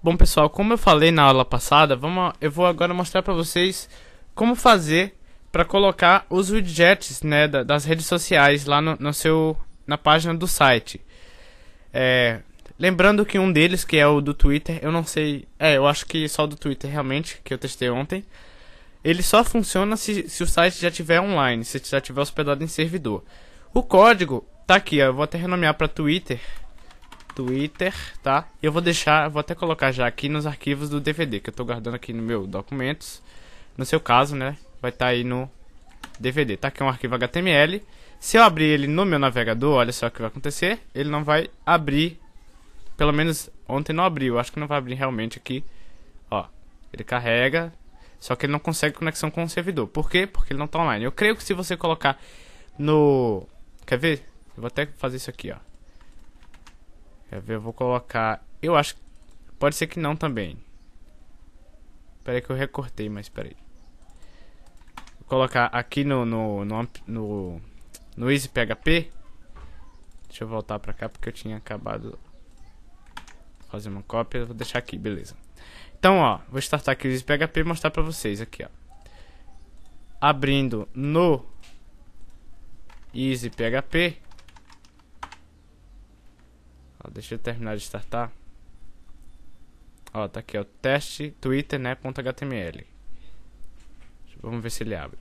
Bom, pessoal, como eu falei na aula passada, vamos, eu vou agora mostrar para vocês como fazer para colocar os widgets né, das redes sociais lá no, no seu, na página do site. É, lembrando que um deles, que é o do Twitter, eu não sei... É, eu acho que só o do Twitter, realmente, que eu testei ontem. Ele só funciona se, se o site já estiver online, se já estiver hospedado em servidor. O código tá aqui, ó, eu vou até renomear para Twitter Twitter, tá? Eu vou deixar, vou até colocar já aqui nos arquivos do DVD, que eu tô guardando aqui no meu documentos. No seu caso, né? Vai estar tá aí no DVD, tá? Que é um arquivo HTML. Se eu abrir ele no meu navegador, olha só o que vai acontecer. Ele não vai abrir. Pelo menos ontem não abriu. Acho que não vai abrir realmente aqui. Ó, ele carrega. Só que ele não consegue conexão com o servidor. Por quê? Porque ele não está online. Eu creio que se você colocar no... Quer ver? Eu vou até fazer isso aqui, ó. Quer ver? Eu vou colocar. Eu acho. Pode ser que não também. espera que eu recortei, mas aí. Vou colocar aqui no, no, no, no, no EasyPHP. Deixa eu voltar para cá porque eu tinha acabado fazer uma cópia. Vou deixar aqui, beleza. Então, ó, vou startar aqui o EasyPHP e mostrar para vocês aqui, ó. Abrindo no EasyPHP Ó, deixa eu terminar de startar. Ó, tá aqui, ó. Teste Twitter, né? .html. Vamos ver se ele abre.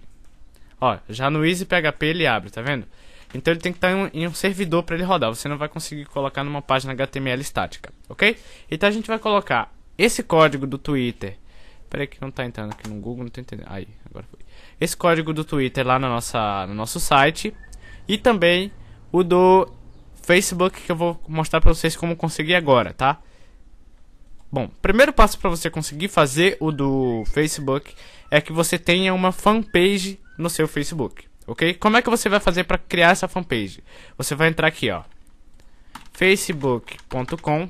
Ó, já no Easy PHP ele abre, tá vendo? Então ele tem que tá estar em um, servidor para ele rodar. Você não vai conseguir colocar numa página HTML estática, ok? Então a gente vai colocar esse código do Twitter. Pera aí que não tá entrando aqui no Google, não tô entendendo. Aí, agora foi. Esse código do Twitter lá na nossa, no nosso site. E também o do Facebook que eu vou mostrar para vocês como conseguir agora, tá? Bom, primeiro passo para você conseguir fazer o do Facebook é que você tenha uma fanpage no seu Facebook, ok? Como é que você vai fazer para criar essa fanpage? Você vai entrar aqui, ó, facebook.com.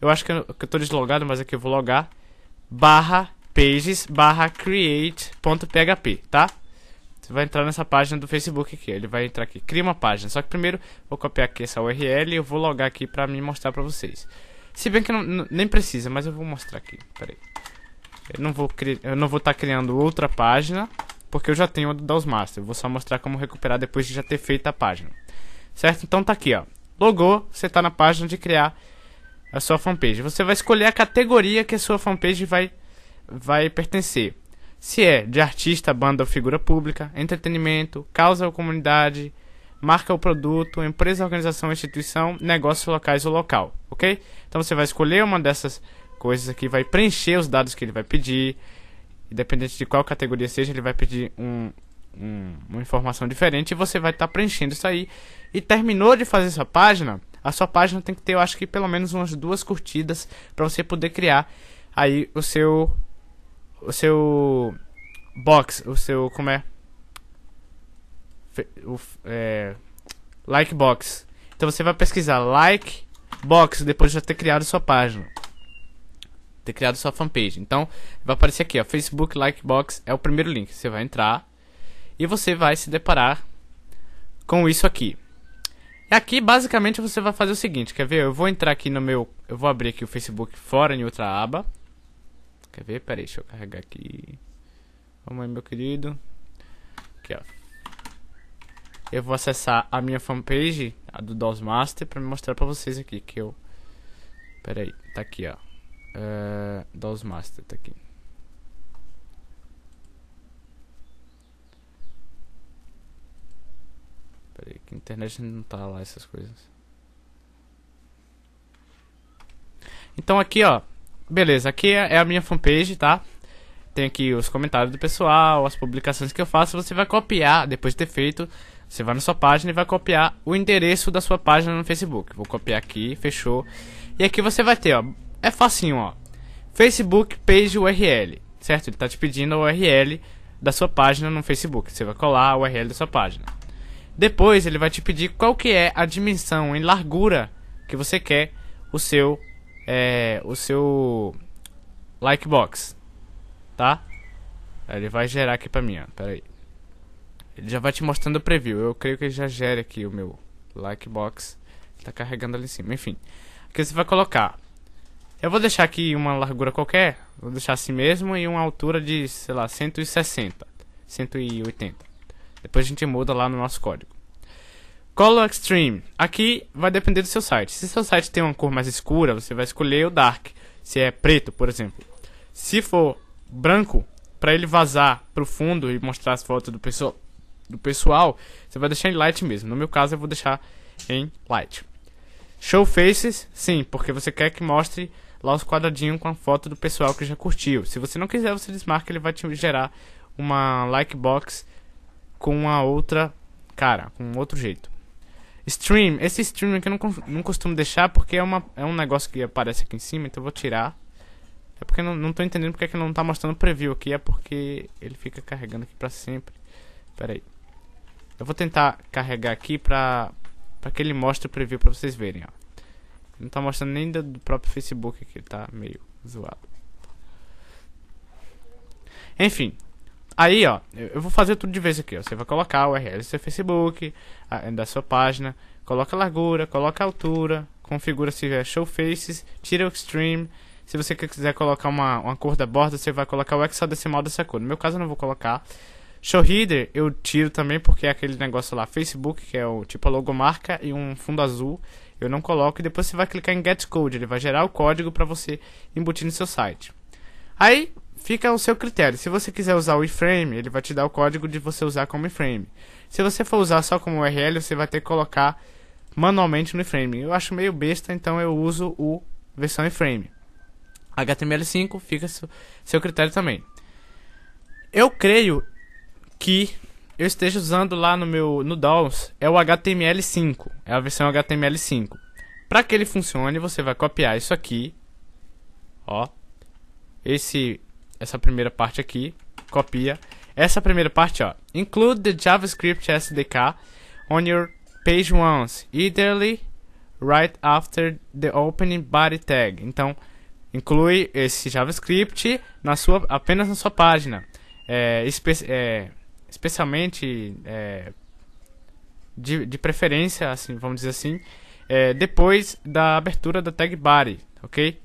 Eu acho que eu, que eu tô deslogado, mas aqui eu vou logar barra pages barra create.php, tá? Você vai entrar nessa página do Facebook aqui. Ele vai entrar aqui. Cria uma página. Só que primeiro vou copiar aqui essa URL e eu vou logar aqui pra me mostrar pra vocês. Se bem que não, não, nem precisa, mas eu vou mostrar aqui. Pera aí. Eu não vou eu não vou estar tá criando outra página, porque eu já tenho a do DAOS Master. Eu vou só mostrar como recuperar depois de já ter feito a página. Certo? Então tá aqui, ó. Logou, você tá na página de criar a sua fanpage. Você vai escolher a categoria que a sua fanpage vai vai pertencer se é de artista, banda ou figura pública, entretenimento, causa ou comunidade, marca ou produto, empresa, organização, instituição, negócios locais ou local, ok? Então você vai escolher uma dessas coisas aqui, vai preencher os dados que ele vai pedir, independente de qual categoria seja, ele vai pedir um, um, uma informação diferente e você vai estar tá preenchendo isso aí. E terminou de fazer sua página, a sua página tem que ter, eu acho que pelo menos umas duas curtidas para você poder criar aí o seu o seu box, o seu como é? Fe, o, é like box. Então você vai pesquisar like box depois de já ter criado sua página. Ter criado sua fanpage. Então vai aparecer aqui, ó, Facebook like box é o primeiro link. Você vai entrar e você vai se deparar com isso aqui. E aqui basicamente você vai fazer o seguinte, quer ver? Eu vou entrar aqui no meu, eu vou abrir aqui o Facebook fora em outra aba. Quer ver? Pera aí, deixa eu carregar aqui. Vamos aí, meu querido. Aqui, ó. Eu vou acessar a minha fanpage, a do DOS Master, pra mostrar pra vocês aqui que eu... Pera aí, tá aqui, ó. Dawes eh, DOS Master, tá aqui. Pera aí, que a internet não tá lá essas coisas. Então aqui, ó. Beleza, aqui é, é a minha fanpage, tá? Tem aqui os comentários do pessoal, as publicações que eu faço. Você vai copiar, depois de ter feito, você vai na sua página e vai copiar o endereço da sua página no Facebook. Vou copiar aqui, fechou. E aqui você vai ter, ó. É facinho, ó. Facebook Page URL, certo? Ele tá te pedindo a URL da sua página no Facebook. Você vai colar a URL da sua página. Depois ele vai te pedir qual que é a dimensão em largura que você quer o seu é, o seu Likebox, tá? Ele vai gerar aqui pra mim, ó. Pera aí. Ele já vai te mostrando o preview. Eu creio que ele já gera aqui o meu Likebox. Tá carregando ali em cima. Enfim, aqui você vai colocar. Eu vou deixar aqui uma largura qualquer. Vou deixar assim mesmo e uma altura de, sei lá, 160, 180. Depois a gente muda lá no nosso código. Color Extreme. Aqui vai depender do seu site. Se seu site tem uma cor mais escura, você vai escolher o Dark. Se é preto, por exemplo. Se for branco, para ele vazar pro fundo e mostrar as fotos do, pessoa, do pessoal, você vai deixar em light mesmo. No meu caso, eu vou deixar em light. Show faces, sim, porque você quer que mostre lá os quadradinhos com a foto do pessoal que já curtiu. Se você não quiser, você desmarca, ele vai te gerar uma like box com uma outra cara, com outro jeito. Stream. Esse stream aqui eu não, não costumo deixar porque é, uma, é um negócio que aparece aqui em cima, então eu vou tirar. É porque não, não tô entendendo porque é que não tá mostrando preview aqui. É porque ele fica carregando aqui pra sempre. Pera aí. Eu vou tentar carregar aqui pra, pra que ele mostre o preview pra vocês verem, ó. Não tá mostrando nem do próprio Facebook aqui, tá meio zoado. Enfim, Aí, ó, eu vou fazer tudo de vez aqui, ó. Você vai colocar o URL do seu Facebook, a, da sua página, coloca a largura, coloca a altura, configura se é show faces, tira o extreme. Se você quiser colocar uma, uma cor da borda, você vai colocar o hexadecimal dessa cor. No meu caso, eu não vou colocar. Show header eu tiro também, porque é aquele negócio lá, Facebook, que é o tipo a logomarca e um fundo azul. Eu não coloco e depois você vai clicar em get code, ele vai gerar o código para você embutir no seu site. Aí fica ao seu critério. Se você quiser usar o iframe, ele vai te dar o código de você usar como iframe. Se você for usar só como URL, você vai ter que colocar manualmente no iframe. Eu acho meio besta, então eu uso o versão iframe. HTML5 fica seu critério também. Eu creio que eu esteja usando lá no meu no DOS é o HTML5, é a versão HTML5. Para que ele funcione, você vai copiar isso aqui, ó, esse essa primeira parte aqui, copia. Essa primeira parte, ó. Include the JavaScript SDK on your page once, ideally right after the opening body tag. Então, inclui esse JavaScript na sua, apenas na sua página. É, espe é, especialmente, é, de, de, preferência, assim, vamos dizer assim, é, depois da abertura da tag body, ok?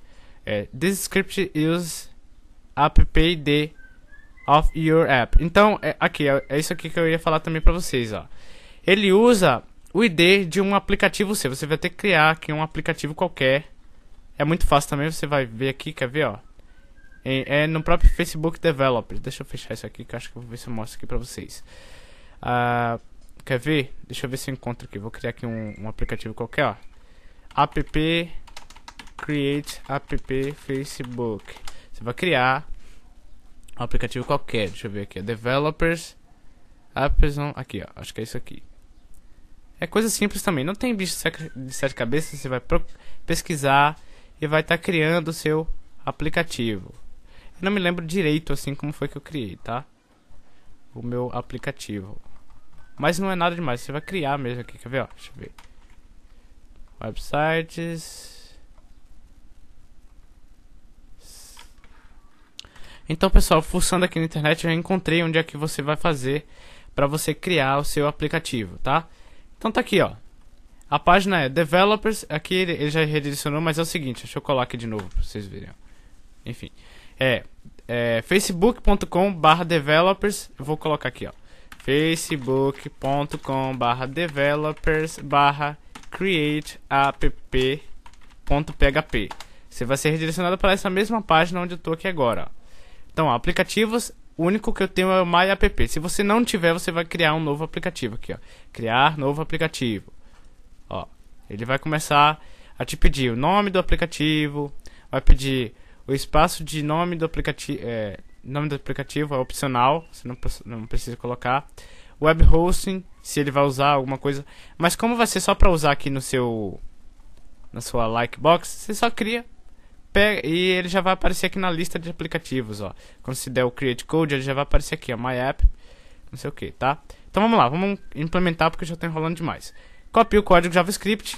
É, this script uses ID of your app. Então, é, aqui, é, é isso aqui que eu ia falar também para vocês, ó. Ele usa o ID de um aplicativo seu. Você vai ter que criar aqui um aplicativo qualquer. É muito fácil também, você vai ver aqui, quer ver, ó. É, é no próprio Facebook Developer. Deixa eu fechar isso aqui, que acho que eu vou ver se eu mostro aqui pra vocês. Uh, quer ver? Deixa eu ver se eu encontro aqui. Vou criar aqui um, um aplicativo qualquer, ó. App Create App Facebook. Você vai criar um aplicativo qualquer. Deixa eu ver aqui. Developers. Amazon. Aqui, ó. Acho que é isso aqui. É coisa simples também. Não tem bicho de sete cabeças. Você vai pesquisar e vai estar tá criando o seu aplicativo. Eu não me lembro direito assim como foi que eu criei, tá? O meu aplicativo. Mas não é nada demais. Você vai criar mesmo aqui. Quer ver? Ó, deixa eu ver. Websites. Então, pessoal, fuçando aqui na internet, eu encontrei onde é que você vai fazer para você criar o seu aplicativo, tá? Então tá aqui, ó. A página é developers, aqui ele já redirecionou, mas é o seguinte, deixa eu colar aqui de novo para vocês verem. Enfim, é, é facebook.com/barra developers, eu vou colocar aqui, ó. facebook.com/barra developers/barra createapp.php. Você vai ser redirecionado para essa mesma página onde eu tô aqui agora, ó. Então, ó, aplicativos, o único que eu tenho é o My App. Se você não tiver, você vai criar um novo aplicativo aqui, ó. Criar novo aplicativo. Ó, ele vai começar a te pedir o nome do aplicativo, vai pedir o espaço de nome do aplicativo, é, nome do aplicativo é opcional, você não, não precisa colocar. Web hosting, se ele vai usar alguma coisa, mas como vai ser só para usar aqui no seu na sua like box, você só cria pega, e ele já vai aparecer aqui na lista de aplicativos, ó. Quando se der o Create Code, ele já vai aparecer aqui, ó, My App, não sei o que, tá? Então vamos lá, vamos implementar porque já tá enrolando demais. Copia o código JavaScript,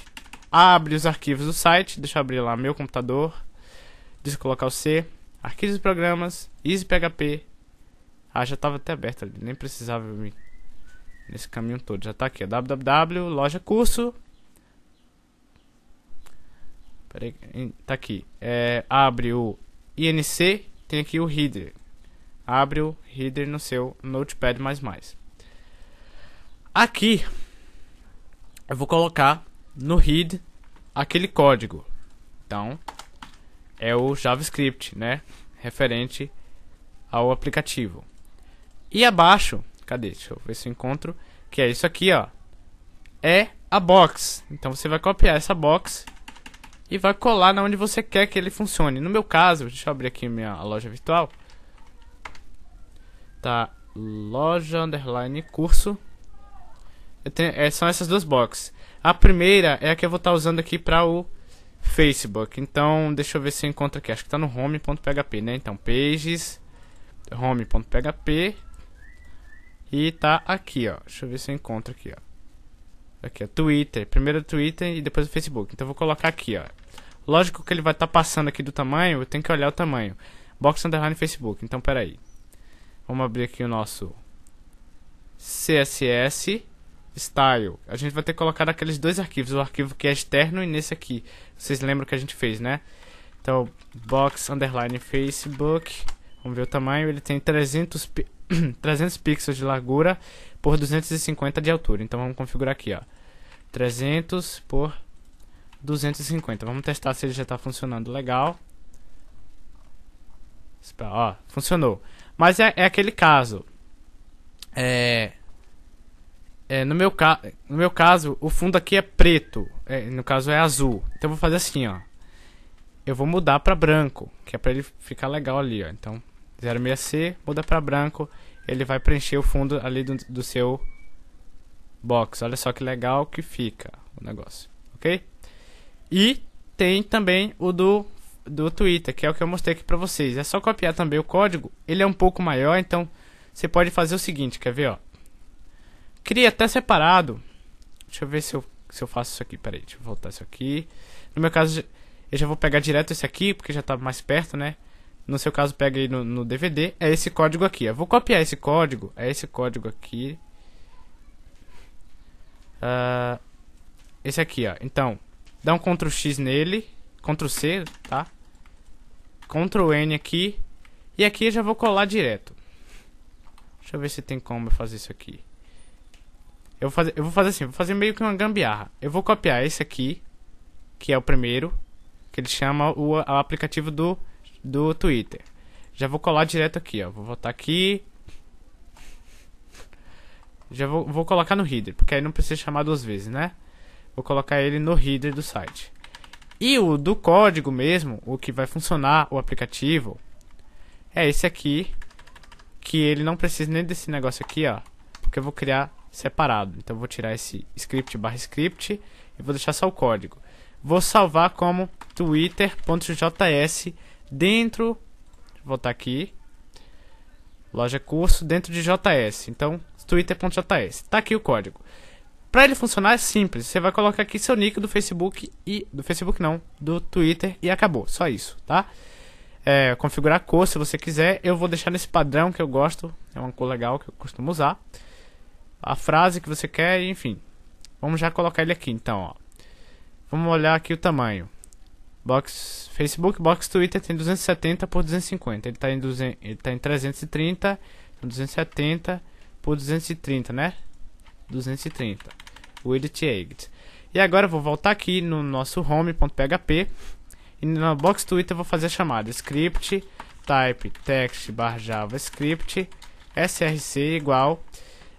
abre os arquivos do site, deixa eu abrir lá meu computador, deixa eu colocar o C, arquivos e programas, EasyPHP, ah, já estava até aberto ali, nem precisava me... Nesse caminho todo, já está aqui, www, loja, curso, Peraí, tá aqui. É, abre o INC, tem aqui o header. Abre o header no seu Notepad++. Aqui, eu vou colocar no read aquele código. Então, é o JavaScript, né? Referente ao aplicativo. E abaixo, cadê? Deixa eu ver se eu encontro. Que é isso aqui, ó. É a box. Então, você vai copiar essa box e vai colar na onde você quer que ele funcione. No meu caso, deixa eu abrir aqui minha loja virtual. Tá, loja underline curso. Tenho, é, são essas duas boxes. A primeira é a que eu vou estar tá usando aqui para o Facebook. Então, deixa eu ver se eu encontro aqui. Acho que está no home.php, né? Então, pages, home.php. E tá aqui, ó. Deixa eu ver se eu encontro aqui, ó. Aqui, ó, Twitter. Primeiro o Twitter e depois o Facebook. Então eu vou colocar aqui, ó. Lógico que ele vai estar tá passando aqui do tamanho, eu tenho que olhar o tamanho. Box Underline Facebook. Então, peraí. Vamos abrir aqui o nosso CSS Style. A gente vai ter que colocar aqueles dois arquivos. O arquivo que é externo e nesse aqui. Vocês lembram que a gente fez, né? Então, Box Underline Facebook. Vamos ver o tamanho. Ele tem 300, 300 pixels de largura por 250 de altura. Então, vamos configurar aqui, ó. 300 por 250. Vamos testar se ele já está funcionando legal. Ó, funcionou. Mas é, é aquele caso. É, é, no, meu ca... no meu caso, o fundo aqui é preto. É, no caso é azul. Então eu vou fazer assim, ó. Eu vou mudar para branco, que é para ele ficar legal ali, ó. Então, 06C, muda para branco. Ele vai preencher o fundo ali do, do seu box. Olha só que legal que fica o negócio, ok? E tem também o do, do Twitter, que é o que eu mostrei aqui para vocês. É só copiar também o código, ele é um pouco maior, então você pode fazer o seguinte, quer ver, ó. Cria até separado. Deixa eu ver se eu, se eu faço isso aqui, peraí, deixa eu voltar isso aqui. No meu caso, eu já vou pegar direto esse aqui, porque já tá mais perto, né? No seu caso, pega aí no, no DVD, é esse código aqui. Eu vou copiar esse código, é esse código aqui. Uh, esse aqui, ó. Então, dá um Ctrl X nele. Ctrl C, tá? Ctrl N aqui. E aqui eu já vou colar direto. Deixa eu ver se tem como eu fazer isso aqui. Eu vou fazer, eu vou fazer assim, vou fazer meio que uma gambiarra. Eu vou copiar esse aqui, que é o primeiro, que ele chama o, o aplicativo do, do Twitter. Já vou colar direto aqui, ó. Vou voltar aqui, já vou, vou colocar no header, porque aí não precisa chamar duas vezes, né? Vou colocar ele no header do site. E o do código mesmo, o que vai funcionar o aplicativo, é esse aqui, que ele não precisa nem desse negócio aqui, ó, porque eu vou criar separado. Então vou tirar esse script barra script e vou deixar só o código. Vou salvar como twitter.js dentro, vou voltar aqui, loja curso dentro de JS. Então twitter.js. Tá aqui o código. Para ele funcionar é simples, você vai colocar aqui seu nick do Facebook e do Facebook não, do Twitter e acabou, só isso, tá? É, configurar a cor se você quiser, eu vou deixar nesse padrão que eu gosto, é uma cor legal que eu costumo usar. A frase que você quer, enfim. Vamos já colocar ele aqui então, ó. Vamos olhar aqui o tamanho. Box Facebook, Box Twitter tem 270 por 250. Ele está em, 200, ele tá em 330, 270 por 230, né? 230. With E agora eu vou voltar aqui no nosso home.php e na box Twitter eu vou fazer a chamada script type text bar javascript src igual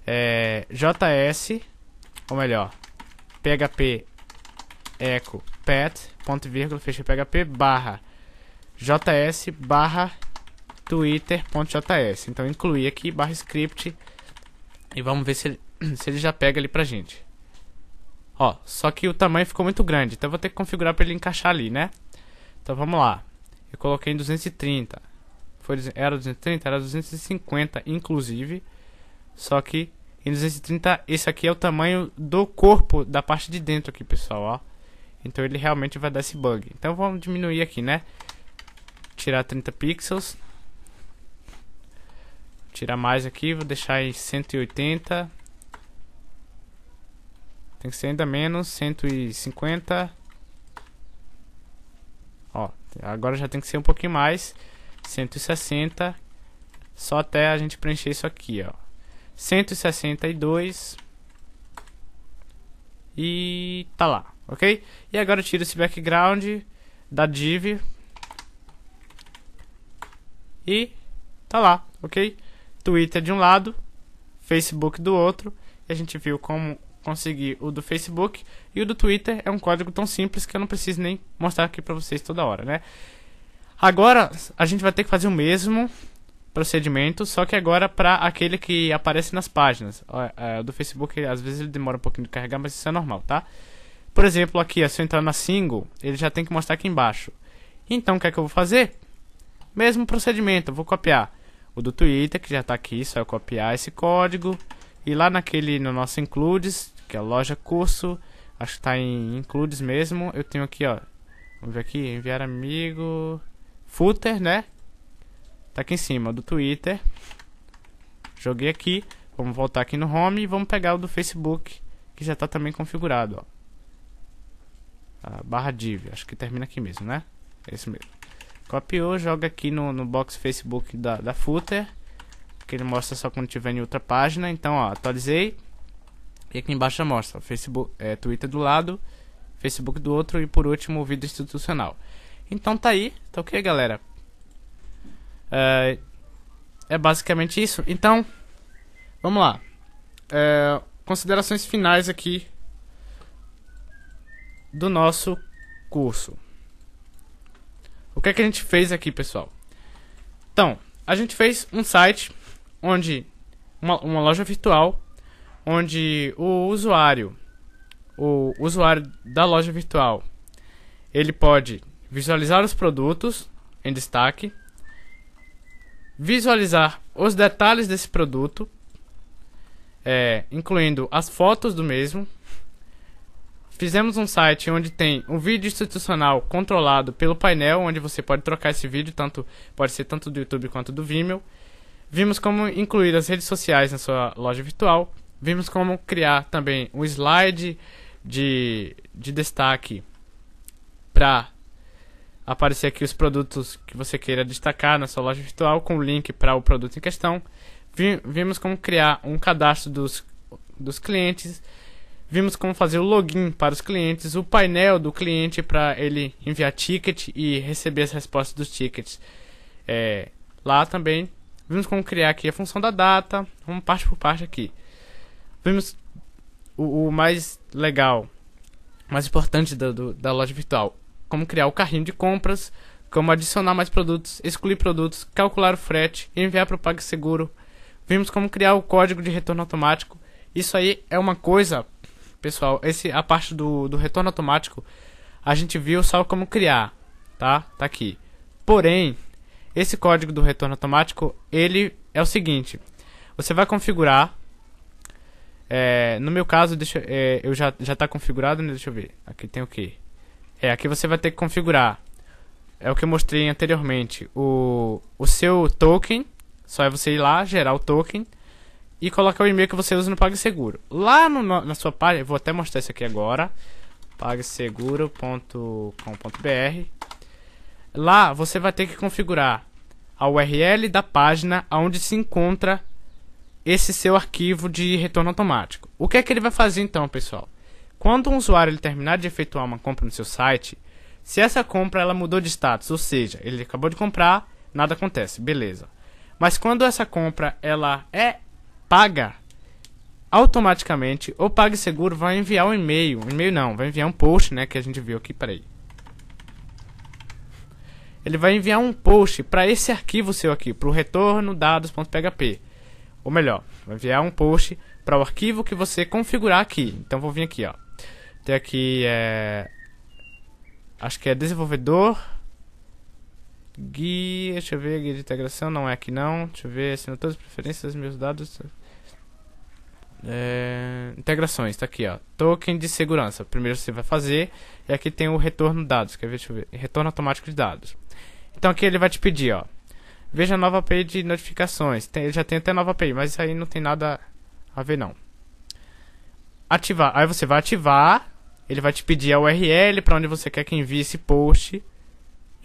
é, js ou melhor php echo pet ponto vírgula fecha php barra js barra twitter.js então incluir aqui barra script e vamos ver se ele, se ele já pega ali pra gente. Ó, só que o tamanho ficou muito grande, então eu vou ter que configurar para ele encaixar ali, né? Então vamos lá. Eu coloquei em 230. Foi, era 230? Era 250, inclusive. Só que em 230, esse aqui é o tamanho do corpo, da parte de dentro aqui, pessoal, ó. Então ele realmente vai dar esse bug. Então vamos diminuir aqui, né? Tirar 30 pixels tirar mais aqui, vou deixar em 180. Tem que ser ainda menos, 150. Ó, agora já tem que ser um pouquinho mais, 160. Só até a gente preencher isso aqui, ó. 162. E tá lá, ok? E agora eu tiro esse background da div. E tá lá, ok? Twitter de um lado, Facebook do outro. E a gente viu como conseguir o do Facebook e o do Twitter é um código tão simples que eu não preciso nem mostrar aqui para vocês toda hora, né? Agora a gente vai ter que fazer o mesmo procedimento, só que agora para aquele que aparece nas páginas. É, o do Facebook às vezes ele demora um pouquinho de carregar, mas isso é normal, tá? Por exemplo, aqui, se eu entrar na single, ele já tem que mostrar aqui embaixo. Então o que é que eu vou fazer? Mesmo procedimento, eu vou copiar o do Twitter, que já está aqui, só eu copiar esse código. E lá naquele, no nosso Includes, que é loja curso, acho que está em Includes mesmo, eu tenho aqui, ó, vamos ver aqui, enviar amigo, footer, né? Tá aqui em cima, do Twitter. Joguei aqui, vamos voltar aqui no Home e vamos pegar o do Facebook, que já está também configurado, ó. A ah, barra div, acho que termina aqui mesmo, né? Esse é mesmo. Copiou, joga aqui no, no box Facebook da, da footer. Que ele mostra só quando tiver em outra página. Então, ó, atualizei. E aqui embaixo mostra Facebook, é, Twitter do lado, Facebook do outro e por último o vídeo institucional. Então tá aí, tá ok, galera? É, é basicamente isso. Então, vamos lá. É, considerações finais aqui do nosso curso. O que é que a gente fez aqui, pessoal? Então, a gente fez um site onde uma, uma loja virtual onde o usuário o usuário da loja virtual ele pode visualizar os produtos em destaque, visualizar os detalhes desse produto, é, incluindo as fotos do mesmo, Fizemos um site onde tem um vídeo institucional controlado pelo painel, onde você pode trocar esse vídeo, tanto pode ser tanto do YouTube quanto do Vimeo. Vimos como incluir as redes sociais na sua loja virtual. Vimos como criar também um slide de, de destaque para aparecer aqui os produtos que você queira destacar na sua loja virtual com o link para o produto em questão. Vimos como criar um cadastro dos, dos clientes Vimos como fazer o login para os clientes, o painel do cliente para ele enviar ticket e receber as respostas dos tickets. É, lá também vimos como criar aqui a função da data, vamos parte por parte aqui. Vimos o, o mais legal, mais importante do, do, da loja virtual, como criar o carrinho de compras, como adicionar mais produtos, excluir produtos, calcular o frete, enviar para o PagSeguro. Vimos como criar o código de retorno automático. Isso aí é uma coisa Pessoal, esse a parte do, do retorno automático a gente viu só como criar, tá? Tá aqui. Porém, esse código do retorno automático, ele é o seguinte. Você vai configurar. É, no meu caso, deixa, é, eu já, já está configurado, né? deixa eu ver. Aqui tem o que? É, aqui você vai ter que configurar. É o que eu mostrei anteriormente. O, o seu token, só é você ir lá, gerar o token e colocar o e-mail que você usa no PagSeguro. Lá no, na sua página, vou até mostrar isso aqui agora, pagseguro.com.br. Lá você vai ter que configurar a URL da página onde se encontra esse seu arquivo de retorno automático. O que é que ele vai fazer então, pessoal? Quando um usuário ele terminar de efetuar uma compra no seu site, se essa compra ela mudou de status, ou seja, ele acabou de comprar, nada acontece, beleza. Mas quando essa compra ela é paga, automaticamente o PagSeguro vai enviar um e-mail. Um e-mail não, vai enviar um post, né, que a gente viu aqui, peraí. Ele vai enviar um post para esse arquivo seu aqui, para o retorno dados.php. Ou melhor, vai enviar um post para o arquivo que você configurar aqui. Então vou vir aqui, ó. Tem aqui é acho que é desenvolvedor Guia, deixa eu ver, guia de integração, não é aqui não. Deixa eu ver, todas as preferências, meus dados. É, integrações, tá aqui ó. Token de segurança. Primeiro você vai fazer, e aqui tem o retorno dados. Quer ver? Deixa eu ver. Retorno automático de dados. Então aqui ele vai te pedir, ó. Veja a nova API de notificações. Tem, ele já tem até nova API, mas isso aí não tem nada a ver não. Ativar. Aí você vai ativar. Ele vai te pedir a URL para onde você quer que envie esse post.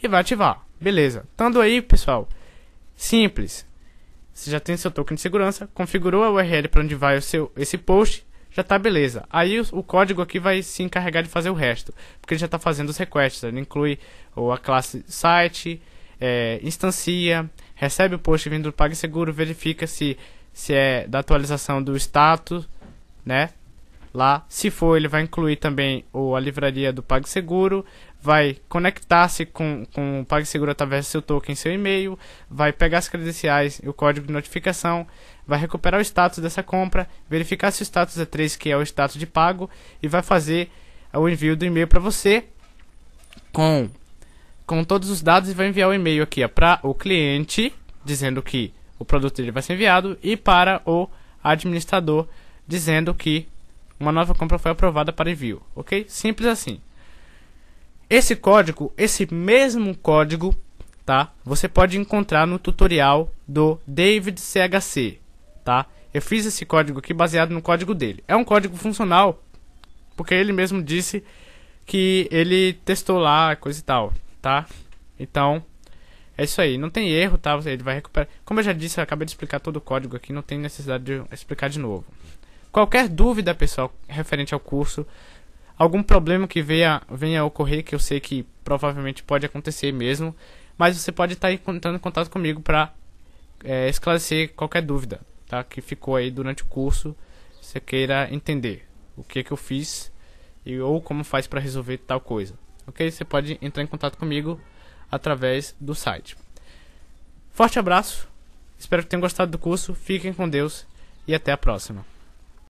E vai ativar. Beleza. tanto aí, pessoal, simples. Você já tem seu token de segurança, configurou a URL para onde vai o seu, esse post, já tá beleza. Aí o, o, código aqui vai se encarregar de fazer o resto, porque ele já está fazendo os requests. Ele inclui ou a classe site, é, instancia, recebe o post vindo do PagSeguro, verifica se, se é da atualização do status, né? Lá, se for, ele vai incluir também ou a livraria do PagSeguro, vai conectar-se com, com o PagSeguro através do seu token, seu e-mail, vai pegar as credenciais e o código de notificação, vai recuperar o status dessa compra, verificar se o status é 3, que é o status de pago, e vai fazer o envio do e-mail para você com, com todos os dados e vai enviar o e-mail aqui para o cliente, dizendo que o produto dele vai ser enviado, e para o administrador, dizendo que uma nova compra foi aprovada para envio, ok? Simples assim. Esse código, esse mesmo código, tá? Você pode encontrar no tutorial do David CHC, tá? Eu fiz esse código aqui baseado no código dele. É um código funcional, porque ele mesmo disse que ele testou lá, coisa e tal, tá? Então, é isso aí. Não tem erro, tá? Ele vai recuperar. Como eu já disse, eu acabei de explicar todo o código aqui, não tem necessidade de explicar de novo. Qualquer dúvida, pessoal, referente ao curso, algum problema que venha, venha a ocorrer, que eu sei que provavelmente pode acontecer mesmo, mas você pode estar tá entrando em contato comigo para é, esclarecer qualquer dúvida tá? que ficou aí durante o curso, você queira entender o que, que eu fiz e ou como faz para resolver tal coisa. Ok? Você pode entrar em contato comigo através do site. Forte abraço, espero que tenham gostado do curso, fiquem com Deus e até a próxima.